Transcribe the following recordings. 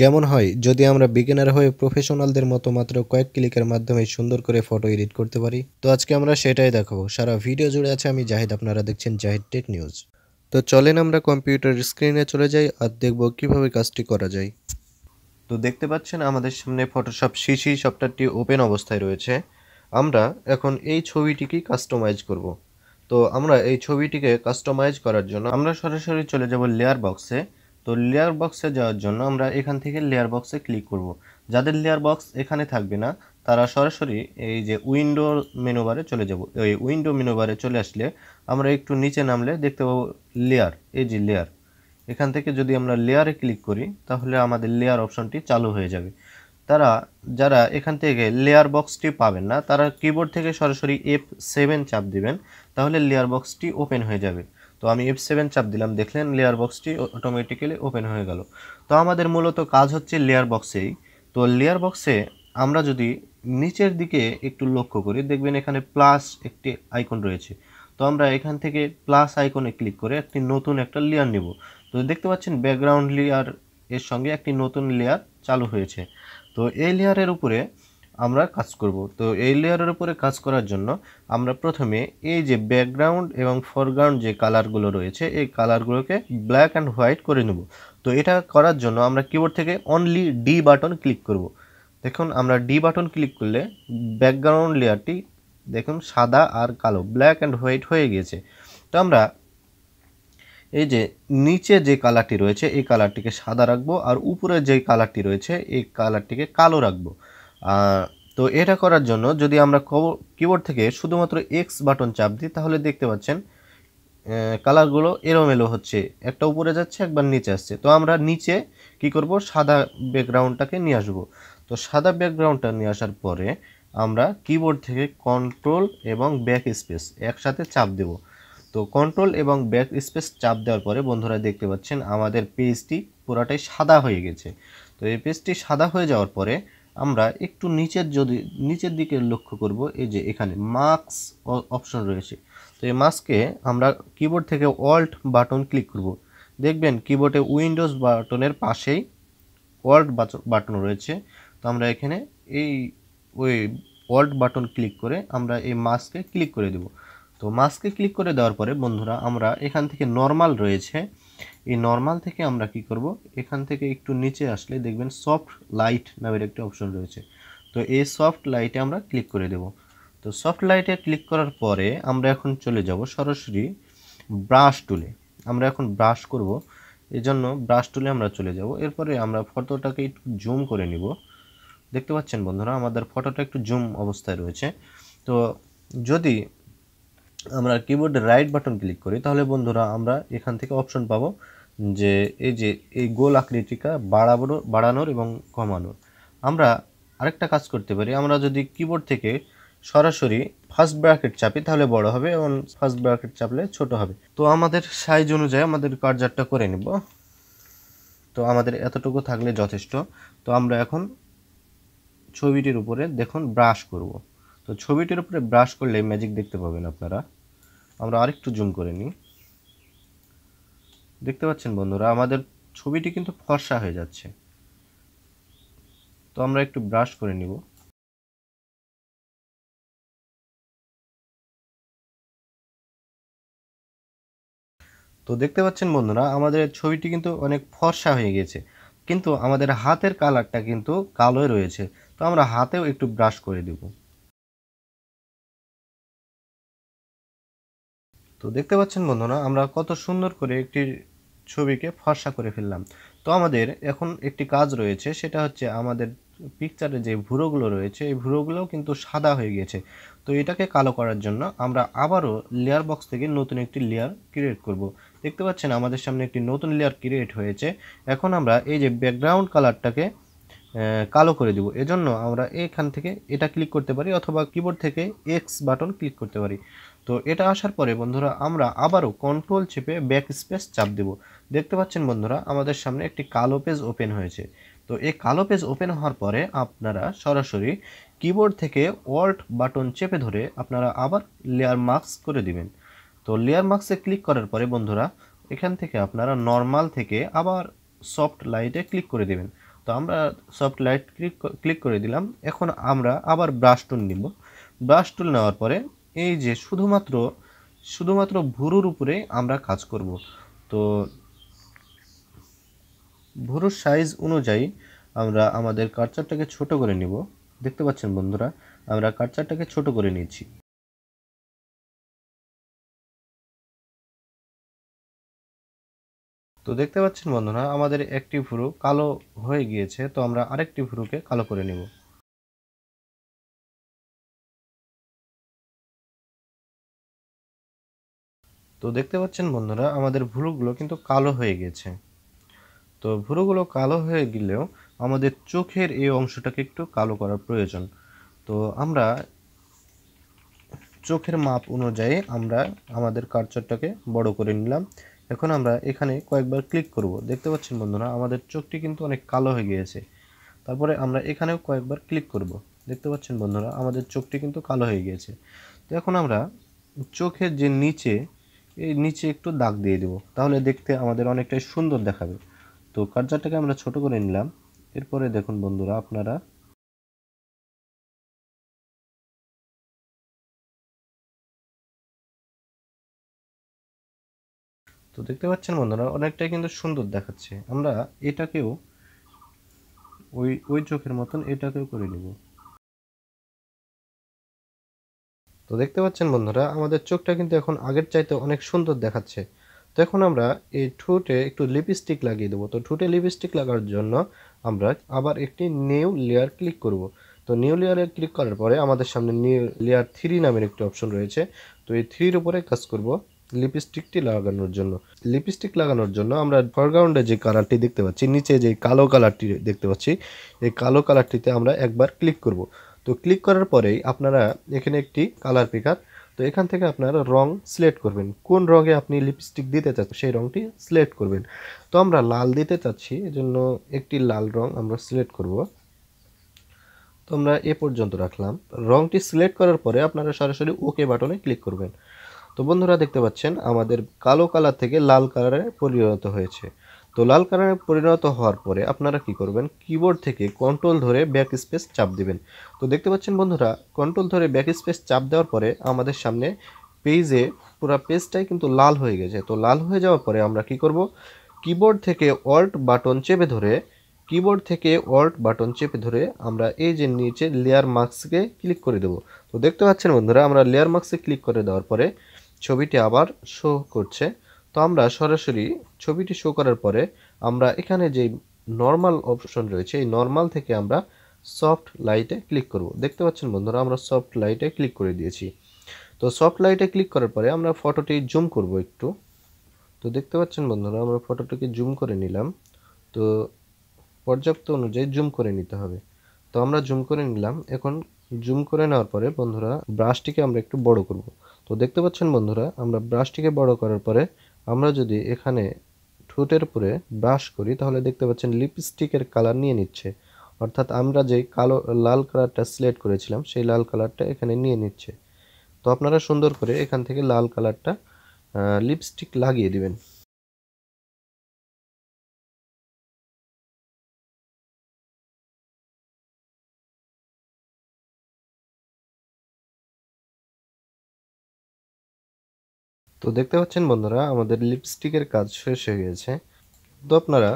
কেমন হয় যদি আমরা বিগিনার হয়ে প্রফেশনালদের মতো মাত্র কয়েক ক্লিকের মাধ্যমে সুন্দর করে ফটো এডিট করতে পারি তো আজকে আমরা সেটাই দেখাবো সারা ভিডিও জুড়ে আছে আমি জাহিদ আপনারা দেখছেন জাহিদ টেক নিউজ তো চলেন আমরা কম্পিউটার স্ক্রিনে চলে যাই আর দেখব কিভাবে কাজটি করা যায় তো দেখতে পাচ্ছেন আমাদের সামনে ফটোশপ সিসি সফটওয়্যারটি ওপেন অবস্থায় রয়েছে আমরা এখন এই ছবিটিকে কাস্টমাইজ করব তো আমরা এই ছবিটিকে কাস্টমাইজ করার জন্য আমরা সরাসরি চলে যাব লেয়ার বক্সে তো লেয়ার বক্সে যাওয়ার জন্য আমরা এখান থেকে লেয়ার বক্সে ক্লিক করব। যাদের লেয়ার বক্স এখানে থাকবে না তারা সরাসরি এই যে উইন্ডো মেনুবারে চলে যাব এই উইন্ডো মেনুবারে চলে আসলে আমরা একটু নিচে নামলে দেখতে পাবো লেয়ার এই যে লেয়ার এখান থেকে যদি আমরা লেয়ারে ক্লিক করি তাহলে আমাদের লেয়ার অপশনটি চালু হয়ে যাবে তারা যারা এখান থেকে লেয়ার বক্সটি পাবেন না তারা কিবোর্ড থেকে সরাসরি এফ সেভেন চাপ দিবেন তাহলে লেয়ার বক্সটি ওপেন হয়ে যাবে তো আমি এফ সেভেন চাপ দিলাম দেখলেন লেয়ার বক্সটি অটোমেটিক্যালি ওপেন হয়ে গেল তো আমাদের মূলত কাজ হচ্ছে লেয়ার বক্সেই তো লেয়ার বক্সে আমরা যদি নিচের দিকে একটু লক্ষ্য করি দেখবেন এখানে প্লাস একটি আইকন রয়েছে তো আমরা এখান থেকে প্লাস আইকনে ক্লিক করে একটি নতুন একটা লেয়ার নেব তো দেখতে পাচ্ছেন ব্যাকগ্রাউন্ড লেয়ার এর সঙ্গে একটি নতুন লেয়ার চালু হয়েছে তো এই লেয়ারের উপরে আমরা কাজ করব তো এই লেয়ারের উপরে কাজ করার জন্য আমরা প্রথমে এই যে ব্যাকগ্রাউন্ড এবং ফরগ্রাউন্ড যে কালারগুলো রয়েছে এই কালারগুলোকে ব্ল্যাক অ্যান্ড হোয়াইট করে নেব তো এটা করার জন্য আমরা কিবোর্ড থেকে অনলি ডি বাটন ক্লিক করব। দেখুন আমরা ডি বাটন ক্লিক করলে ব্যাকগ্রাউন্ড লেয়ারটি দেখুন সাদা আর কালো ব্ল্যাক অ্যান্ড হোয়াইট হয়ে গিয়েছে তো আমরা এই যে নিচে যে কালারটি রয়েছে এই কালারটিকে সাদা রাখবো আর উপরে যে কালারটি রয়েছে এই কালারটিকে কালো রাখবো তো এটা করার জন্য যদি আমরা কিবোর্ড থেকে শুধুমাত্র এক্স বাটন চাপ দিই তাহলে দেখতে পাচ্ছেন কালারগুলো এলোমেলো হচ্ছে একটা উপরে যাচ্ছে একবার নিচে আসছে তো আমরা নিচে কি করব সাদা ব্যাকগ্রাউন্ডটাকে নিয়ে আসবো তো সাদা ব্যাকগ্রাউন্ডটা নিয়ে আসার পরে আমরা কিবোর্ড থেকে কন্ট্রোল এবং ব্যাক স্পেস একসাথে চাপ দেব তো কন্ট্রোল এবং ব্যাক স্পেস চাপ দেওয়ার পরে বন্ধুরা দেখতে পাচ্ছেন আমাদের পেজটি পুরাটাই সাদা হয়ে গেছে তো এই পেজটি সাদা হয়ে যাওয়ার পরে আমরা একটু নিচের যদি নিচের দিকে লক্ষ্য করব এই যে এখানে মাস্ক অপশন রয়েছে তো এই মাস্কে আমরা কিবোর্ড থেকে অল্ট বাটন ক্লিক করব দেখবেন কিবোর্ডে উইন্ডোজ বাটনের পাশেই অল্ট বাটন রয়েছে তো আমরা এখানে এই ওই অল্ট বাটন ক্লিক করে আমরা এই মাস্কে ক্লিক করে দেব তো মাস্কে ক্লিক করে দেওয়ার পরে বন্ধুরা আমরা এখান থেকে নর্মাল রয়েছে এই নর্মাল থেকে আমরা কি করব এখান থেকে একটু নিচে আসলে দেখবেন সফট লাইট নামের একটি অপশন রয়েছে তো এই সফট লাইটে আমরা ক্লিক করে দেব তো সফট লাইটে ক্লিক করার পরে আমরা এখন চলে যাব সরাসরি ব্রাশ টুলে আমরা এখন ব্রাশ করব এজন্য ব্রাশ টুলে আমরা চলে যাব এরপরে আমরা ফটোটাকে একটু জুম করে নিব দেখতে পাচ্ছেন বন্ধুরা আমাদের ফটোটা একটু জুম অবস্থায় রয়েছে তো যদি আমরা কিবোর্ডে রাইট বাটন ক্লিক করি তাহলে বন্ধুরা আমরা এখান থেকে অপশন পাবো যে এই যে এই গোল আকৃতিটা বাড়াবো বাড়ানোর এবং কমানোর আমরা আরেকটা কাজ করতে পারি আমরা যদি কিবোর্ড থেকে সরাসরি ফার্স্ট ব্র্যাকেট চাপি তাহলে বড় হবে এবং ফার্স্ট ব্র্যাকেট চাপলে ছোট হবে তো আমাদের সাইজ অনুযায়ী আমাদের কার্জারটা করে নেব তো আমাদের এতটুকু থাকলে যথেষ্ট তো আমরা এখন ছবিটির উপরে দেখুন ব্রাশ করব তো ছবিটির উপরে ব্রাশ করলে ম্যাজিক দেখতে পাবেন আপনারা আমরা আরেকটু জুম করে নিই দেখতে পাচ্ছেন বন্ধুরা আমাদের ছবিটি কিন্তু ফর্সা হয়ে যাচ্ছে তো আমরা একটু ব্রাশ করে নিব তো দেখতে পাচ্ছেন বন্ধুরা আমাদের ছবিটি কিন্তু অনেক ফর্সা হয়ে গেছে কিন্তু আমাদের হাতের কালারটা কিন্তু কালোই রয়েছে তো আমরা হাতেও একটু ব্রাশ করে দেবো তো দেখতে পাচ্ছেন বন্ধুরা আমরা কত সুন্দর করে একটি ছবিকে ফর্সা করে ফেললাম তো আমাদের এখন একটি কাজ রয়েছে সেটা হচ্ছে আমাদের পিকচারে যে ভুরোগুলো রয়েছে এই ভুরোগুলো কিন্তু সাদা হয়ে গেছে তো এটাকে কালো করার জন্য আমরা আবারও লেয়ার বক্স থেকে নতুন একটি লেয়ার ক্রিয়েট করব। দেখতে পাচ্ছেন আমাদের সামনে একটি নতুন লেয়ার ক্রিয়েট হয়েছে এখন আমরা এই যে ব্যাকগ্রাউন্ড কালারটাকে কালো করে দেব এজন্য আমরা এখান থেকে এটা ক্লিক করতে পারি অথবা কিবোর্ড থেকে এক্স বাটন ক্লিক করতে পারি তো এটা আসার পরে বন্ধুরা আমরা আবারও কন্ট্রোল চেপে ব্যাক স্পেস চাপ দেব দেখতে পাচ্ছেন বন্ধুরা আমাদের সামনে একটি কালো পেজ ওপেন হয়েছে তো এই কালো পেজ ওপেন হওয়ার পরে আপনারা সরাসরি কিবোর্ড থেকে অল্ট বাটন চেপে ধরে আপনারা আবার লেয়ার মার্কস করে দিবেন তো লেয়ার মার্কসে ক্লিক করার পরে বন্ধুরা এখান থেকে আপনারা নর্মাল থেকে আবার সফট লাইটে ক্লিক করে দেবেন তো আমরা সফট লাইট ক্লিক ক্লিক করে দিলাম এখন আমরা আবার ব্রাশ টুল নিব ব্রাশ টুল নেওয়ার পরে এই যে শুধুমাত্র শুধুমাত্র ভুরুর উপরে আমরা কাজ করব তো ভুরুর সাইজ অনুযায়ী আমরা আমাদের কার্চারটাকে ছোট করে নিব দেখতে পাচ্ছেন বন্ধুরা আমরা কার্চারটাকে ছোট করে নিয়েছি তো দেখতে পাচ্ছেন বন্ধুরা আমাদের একটি ভুরু কালো হয়ে গিয়েছে তো আমরা আরেকটি ভুরুকে কালো করে নেব তো দেখতে পাচ্ছেন বন্ধুরা আমাদের ভুরুগুলো কিন্তু কালো হয়ে গেছে তো ভুরুগুলো কালো হয়ে গেলেও আমাদের চোখের এই অংশটাকে একটু কালো করার প্রয়োজন তো আমরা চোখের মাপ অনুযায়ী আমরা আমাদের কার্চারটাকে বড় করে নিলাম এখন আমরা এখানে কয়েকবার ক্লিক করব দেখতে পাচ্ছেন বন্ধুরা আমাদের চোখটি কিন্তু অনেক কালো হয়ে গিয়েছে তারপরে আমরা এখানেও কয়েকবার ক্লিক করব দেখতে পাচ্ছেন বন্ধুরা আমাদের চোখটি কিন্তু কালো হয়ে গিয়েছে তো এখন আমরা চোখের যে নিচে এই নিচে একটু দাগ দিয়ে দেবো তাহলে দেখতে আমাদের অনেকটাই সুন্দর দেখাবে তো কার্জারটাকে আমরা ছোট করে নিলাম এরপরে দেখুন বন্ধুরা আপনারা তো দেখতে পাচ্ছেন বন্ধুরা অনেকটাই কিন্তু সুন্দর দেখাচ্ছে আমরা এটাকেও ওই ওই চোখের মতন এটাকেও করে নেব তো দেখতে পাচ্ছেন বন্ধুরা আমাদের চোখটা কিন্তু এখন আগের চাইতে অনেক সুন্দর দেখাচ্ছে তো এখন আমরা এই ঠোঁটে একটু লিপস্টিক লাগিয়ে দেবো তো ঠোঁটে লিপস্টিক লাগার জন্য আমরা আবার একটি নিউ লেয়ার ক্লিক করব তো নিউ লেয়ারে ক্লিক করার পরে আমাদের সামনে নিউ লেয়ার থ্রি নামের একটি অপশন রয়েছে তো এই থ্রির উপরে কাজ করব লিপস্টিকটি লাগানোর জন্য লিপস্টিক লাগানোর জন্য আমরা ফরগ্রাউন্ডে যে কালারটি দেখতে পাচ্ছি নিচে যে কালো কালারটি দেখতে পাচ্ছি এই কালো কালারটিতে আমরা একবার ক্লিক করব তো ক্লিক করার পরেই আপনারা এখানে একটি কালার পিকার তো এখান থেকে আপনারা রং সিলেক্ট করবেন কোন রঙে আপনি লিপস্টিক দিতে চাচ্ছেন সেই রঙটি সিলেক্ট করবেন তো আমরা লাল দিতে চাচ্ছি এজন্য একটি লাল রং আমরা সিলেক্ট করব তো আমরা এ পর্যন্ত রাখলাম রংটি সিলেক্ট করার পরে আপনারা সরাসরি ওকে বাটনে ক্লিক করবেন তো বন্ধুরা দেখতে পাচ্ছেন আমাদের কালো কালার থেকে লাল কালারে পরিণত হয়েছে তো লাল কালারে পরিণত হওয়ার পরে আপনারা কি করবেন কিবোর্ড থেকে কন্ট্রোল ধরে ব্যাক স্পেস চাপ দিবেন তো দেখতে পাচ্ছেন বন্ধুরা কন্ট্রোল ধরে ব্যাক স্পেস চাপ দেওয়ার পরে আমাদের সামনে পেজে পুরো পেজটাই কিন্তু লাল হয়ে গেছে তো লাল হয়ে যাওয়ার পরে আমরা কি করব কিবোর্ড থেকে অল্ট বাটন চেপে ধরে কিবোর্ড থেকে অল্ট বাটন চেপে ধরে আমরা এই যে নিচে লেয়ার মার্কসকে ক্লিক করে দেব তো দেখতে পাচ্ছেন বন্ধুরা আমরা লেয়ার মার্কসে ক্লিক করে দেওয়ার পরে ছবিটি আবার শো করছে তো আমরা সরাসরি ছবিটি শো করার পরে আমরা এখানে যে নর্মাল অপশন রয়েছে এই নর্মাল থেকে আমরা সফট লাইটে ক্লিক করব দেখতে পাচ্ছেন বন্ধুরা আমরা সফট লাইটে ক্লিক করে দিয়েছি তো সফট লাইটে ক্লিক করার পরে আমরা ফটোটি জুম করব একটু তো দেখতে পাচ্ছেন বন্ধুরা আমরা ফটোটিকে জুম করে নিলাম তো পর্যাপ্ত অনুযায়ী জুম করে নিতে হবে তো আমরা জুম করে নিলাম এখন জুম করে নেওয়ার পরে বন্ধুরা ব্রাশটিকে আমরা একটু বড় করব তো দেখতে পাচ্ছেন বন্ধুরা আমরা ব্রাশটিকে বড় করার পরে আমরা যদি এখানে ঠোঁটের উপরে ব্রাশ করি তাহলে দেখতে পাচ্ছেন লিপস্টিকের কালার নিয়ে নিচ্ছে অর্থাৎ আমরা যে কালো লাল কালারটা সিলেক্ট করেছিলাম সেই লাল কালারটা এখানে নিয়ে নিচ্ছে তো আপনারা সুন্দর করে এখান থেকে লাল কালারটা লিপস্টিক লাগিয়ে দিবেন তো দেখতে পাচ্ছেন বন্ধুরা আমাদের লিপস্টিকের কাজ শেষ হয়ে গেছে তো আপনারা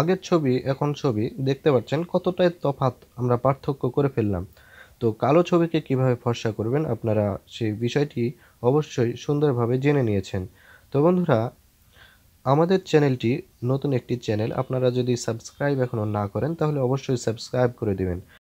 আগের ছবি এখন ছবি দেখতে পাচ্ছেন কতটাই তফাত আমরা পার্থক্য করে ফেললাম তো কালো ছবিকে কিভাবে ফর্সা করবেন আপনারা সেই বিষয়টি অবশ্যই সুন্দরভাবে জেনে নিয়েছেন তো বন্ধুরা আমাদের চ্যানেলটি নতুন একটি চ্যানেল আপনারা যদি সাবস্ক্রাইব এখনও না করেন তাহলে অবশ্যই সাবস্ক্রাইব করে দেবেন